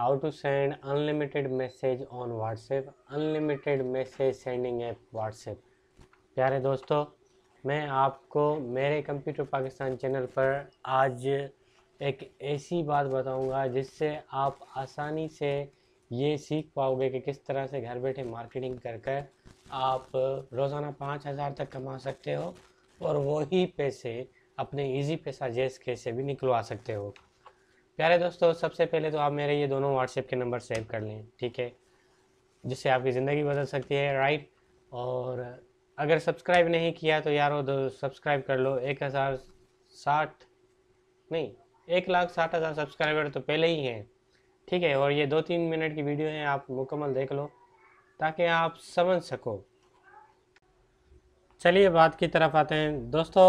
how to send unlimited message on whatsapp unlimited message sending app whatsapp प्यारे दोस्तों मैं आपको मेरे कंप्यूटर पाकिस्तान चैनल पर आज एक ऐसी बात बताऊंगा जिससे आप आसानी से ये सीख पाओगे कि किस तरह से घर बैठे मार्केटिंग कर कर आप रोज़ाना पाँच हज़ार तक कमा सकते हो और वही पैसे अपने इजी पैसा जेस के से भी निकलवा सकते हो प्यारे दोस्तों सबसे पहले तो आप मेरे ये दोनों व्हाट्सएप के नंबर सेव कर लें ठीक है जिससे आपकी ज़िंदगी बदल सकती है राइट और अगर सब्सक्राइब नहीं किया तो यार दो सब्सक्राइब कर लो एक हज़ार साठ नहीं एक लाख साठ हज़ार सब्सक्राइबर तो पहले ही हैं ठीक है और ये दो तीन मिनट की वीडियो है आप मुकम्मल देख लो ताकि आप समझ सको चलिए बात की तरफ आते हैं दोस्तों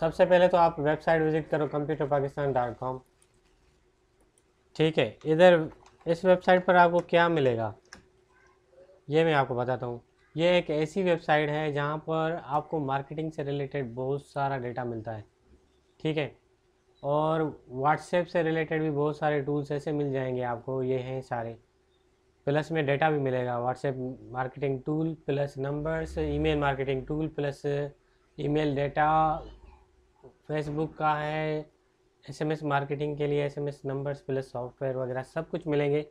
सबसे पहले तो आप वेबसाइट विज़िट करो कंप्यूटर पाकिस्तान डॉट कॉम ठीक है इधर इस वेबसाइट पर आपको क्या मिलेगा ये मैं आपको बताता हूँ ये एक ऐसी वेबसाइट है जहाँ पर आपको मार्केटिंग से रिलेटेड बहुत सारा डेटा मिलता है ठीक है और व्हाट्सएप से रिलेटेड भी बहुत सारे टूल्स ऐसे मिल जाएंगे आपको ये हैं सारे प्लस में डेटा भी मिलेगा WhatsApp marketing tool plus numbers email marketing tool plus email data Facebook का है एसएमएस मार्केटिंग के लिए एसएमएस नंबर्स प्लस सॉफ्टवेयर वगैरह सब कुछ मिलेंगे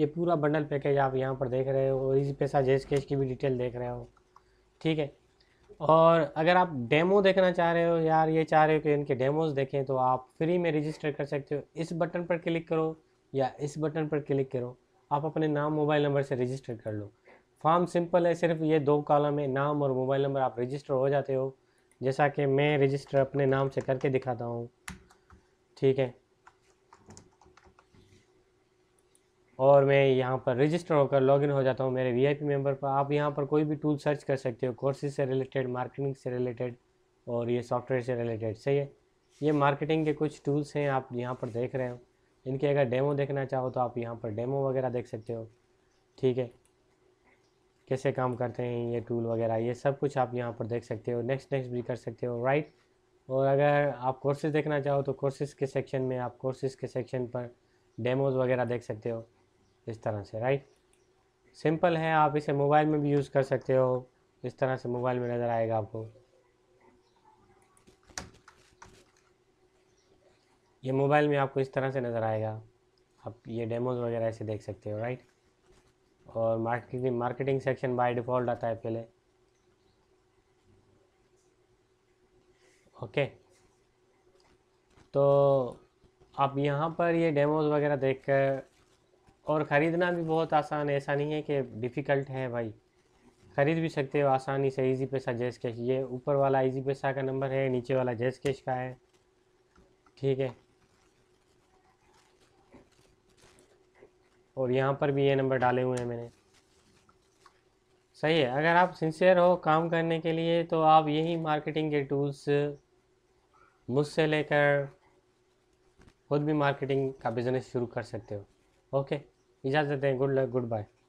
ये पूरा बंडल पैकेज आप यहाँ पर देख रहे हो इसी पैसा जेस कैश की भी डिटेल देख रहे हो ठीक है और अगर आप डेमो देखना चाह रहे हो यार ये चाह रहे हो कि इनके डेमोज़ देखें तो आप फ्री में रजिस्टर कर सकते हो इस बटन पर क्लिक करो या इस बटन पर क्लिक करो आप अपने नाम मोबाइल नंबर से रजिस्टर कर लो फॉर्म सिंपल है सिर्फ ये दो कॉलम है नाम और मोबाइल नंबर आप रजिस्टर हो जाते हो जैसा कि मैं रजिस्टर अपने नाम से करके दिखाता हूँ ठीक है और मैं यहाँ पर रजिस्टर होकर लॉगिन हो जाता हूँ मेरे वीआईपी मेंबर पर आप यहाँ पर कोई भी टूल सर्च कर सकते हो कोर्सेज से रिलेटेड मार्केटिंग से रिलेटेड और ये सॉफ्टवेयर से रिलेटेड सही है ये मार्केटिंग के कुछ टूल्स हैं आप यहाँ पर देख रहे हो इनके अगर डेमो देखना चाहो तो आप यहाँ पर डेमो वगैरह देख सकते हो ठीक है कैसे काम करते हैं ये टूल वगैरह ये सब कुछ आप यहाँ पर देख सकते हो नेक्स्ट नेक्स्ट भी कर सकते हो राइट और अगर आप कोर्सेज देखना चाहो तो कोर्सेज के सेक्शन में आप कोर्सेज के सेक्शन पर डेमोज़ वगैरह देख सकते हो इस तरह से राइट सिंपल है आप इसे मोबाइल में भी यूज़ कर सकते हो इस तरह से मोबाइल में नज़र आएगा आपको ये मोबाइल में आपको इस तरह से नज़र आएगा आप ये डेमोज़ वगैरह ऐसे देख सकते हो राइट और marketing marketing section by default आता है पहले ओके तो आप यहाँ पर ये डेमोज वगैरह देख कर और ख़रीदना भी बहुत आसान ऐसा नहीं है कि डिफ़िकल्ट है भाई ख़रीद भी सकते हो आसानी से इजी पैसा जैस कैश ये ऊपर वाला इजी पैसा का नंबर है नीचे वाला जैस कैश का है ठीक है और यहाँ पर भी ये नंबर डाले हुए हैं मैंने सही है अगर आप सिंसियर हो काम करने के लिए तो आप यही मार्केटिंग के टूल्स मुझसे लेकर खुद भी मार्केटिंग का बिज़नेस शुरू कर सकते हो ओके इजाज़त दें गुड लक गुड बाय